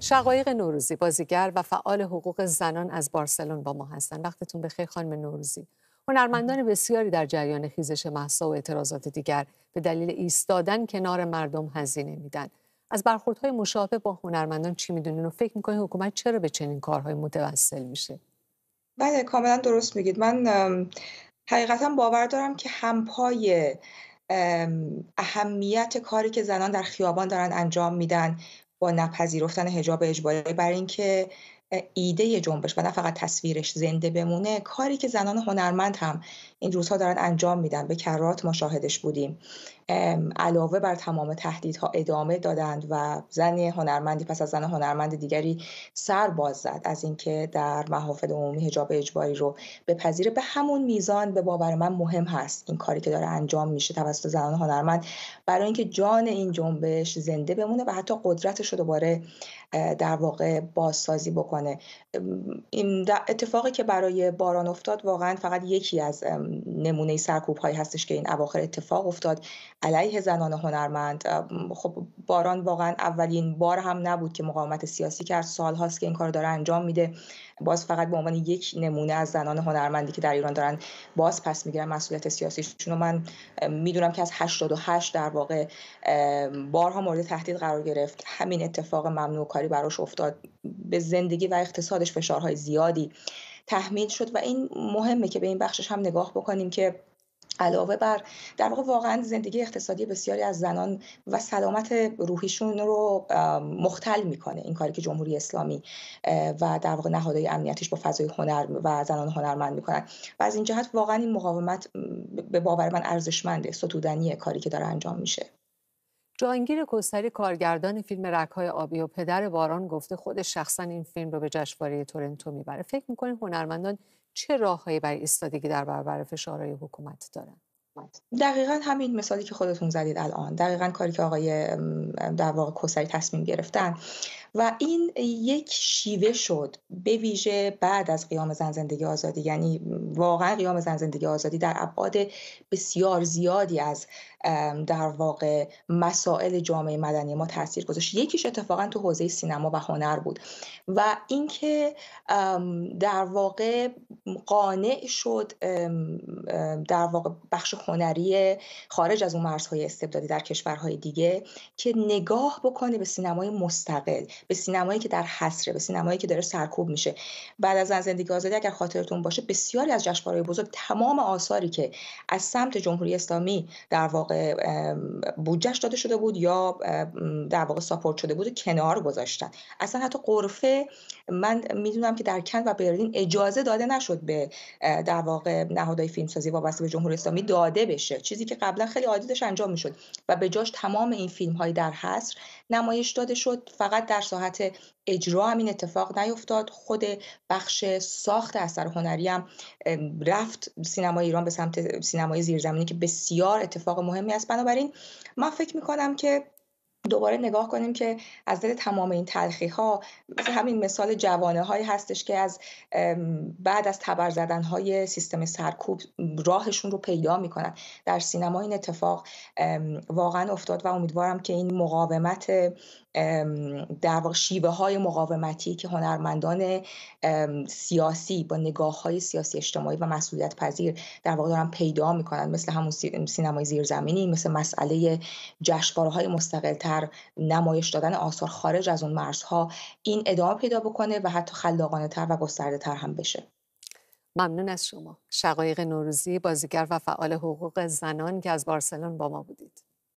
شقایق نوروزی بازیگر و فعال حقوق زنان از بارسلون با ما هستند وقتتون بخیر خانم نوروزی هنرمندان بسیاری در جریان خیزش محسا و اعتراضات دیگر به دلیل ایستادن کنار مردم هزینه میدن از برخوردهای مشابه با هنرمندان چی میدونین و فکر میکنین حکومت چرا به چنین کارهای متوسل میشه بله کاملا درست میگید من حقیقتا باور دارم که همپای اهمیت کاری که زنان در خیابان دارن انجام میدن با نپذیرفتن حجاب اجباری برای اینکه ایده جنبش و نه فقط تصویرش زنده بمونه کاری که زنان هنرمند هم این روزها دارن انجام میدن به کرات شاهدش بودیم علاوه بر تمام تهدیدها ادامه دادند و زن هنرمندی پس از زن هنرمند دیگری سر باز زد از اینکه در محافل عمومی حجاب اجباری رو بپذیره به همون میزان به باور من مهم هست این کاری که داره انجام میشه توسط زنان هنرمند برای اینکه جان این جنبش زنده بمونه و حتی قدرتش رو دوباره در واقع بازسازی بکنه این اتفاقی که برای باران افتاد واقعا فقط یکی از نمونه سرکوب هایی هستش که این اواخر اتفاق افتاد علیه زنان هنرمند خب باران واقعا اولین بار هم نبود که مقاومت سیاسی کرد سال هاست که این کار داره انجام میده باز فقط به عنوان یک نمونه از زنان هنرمندی که در ایران دارن باز پس میگیرن مسئولیت سیاسیشون و من میدونم که از 88 در واقع بارها مورد تهدید قرار گرفت همین اتفاق ممنوع کاری براش افتاد به زندگی و اقتصادش فشارهای زیادی تحمیل شد و این مهمه که به این بخشش هم نگاه بکنیم که علاوه بر در واقع واقعا زندگی اقتصادی بسیاری از زنان و سلامت روحیشون رو مختل میکنه این کاری که جمهوری اسلامی و در واقع نهادهای امنیتیش با فضای هنر و زنان هنرمند میکنن و از این جهت واقعا این مقاومت به باور من ارزشمنده ستودنی کاری که داره انجام میشه جانگیر کوسری کارگردان فیلم رکهای آبی و پدر باران گفته خودش شخصا این فیلم رو به جشنواره تورنتو میبره فکر میکنه هنرمندان چه راههایی برای ایستادگی در برابر فشارهای حکومت دارند دقیقا همین مثالی که خودتون زدید الان دقیقا کاری که آقای در واقع کسری تصمیم گرفتن و این یک شیوه شد به ویژه بعد از قیام زن زندگی آزادی یعنی واقعا قیام زن زندگی آزادی در ابعاد بسیار زیادی از در واقع مسائل جامعه مدنی ما تاثیر گذاشت یکیش اتفاقا تو حوزه سینما و هنر بود و اینکه در واقع قانع شد در واقع بخش هنری خارج از اون مرزهای استبدادی در کشورهای دیگه که نگاه بکنه به سینمای مستقل به سینمایی که در حسره به سینمایی که داره سرکوب میشه بعد از زندگی آزادی اگر خاطرتون باشه بسیاری از جشنواره‌های بزرگ تمام آثاری که از سمت جمهوری اسلامی در واقع بودجه داده شده بود یا در واقع ساپورت شده بود کنار گذاشتن اصلا حتی قرفه من میدونم که در کند و برلین اجازه داده نشد به در واقع نهادهای فیلمسازی وابسته به جمهوری اسلامی داده بشه چیزی که قبلا خیلی عادی داشت انجام میشد و به جاش تمام این فیلم های در حصر نمایش داده شد فقط در ساحت اجرا هم این اتفاق نیفتاد خود بخش ساخت اثر هنری هم رفت سینمای ایران به سمت سینمای زیرزمینی که بسیار اتفاق مهمی است بنابراین من فکر میکنم که دوباره نگاه کنیم که از دل تمام این تلخی ها مثل همین مثال جوانه هایی هستش که از بعد از تبر زدن های سیستم سرکوب راهشون رو پیدا میکنن در سینما این اتفاق واقعا افتاد و امیدوارم که این مقاومت در واقع شیوه های مقاومتی که هنرمندان سیاسی با نگاه های سیاسی اجتماعی و مسئولیت پذیر در واقع دارن پیدا میکنن مثل همون سینمای زیرزمینی مثل مسئله جشنواره های مستقل نمایش دادن آثار خارج از اون مرزها این ادامه پیدا بکنه و حتی خلاقانه تر و گسترده تر هم بشه ممنون از شما شقایق نوروزی بازیگر و فعال حقوق زنان که از بارسلون با ما بودید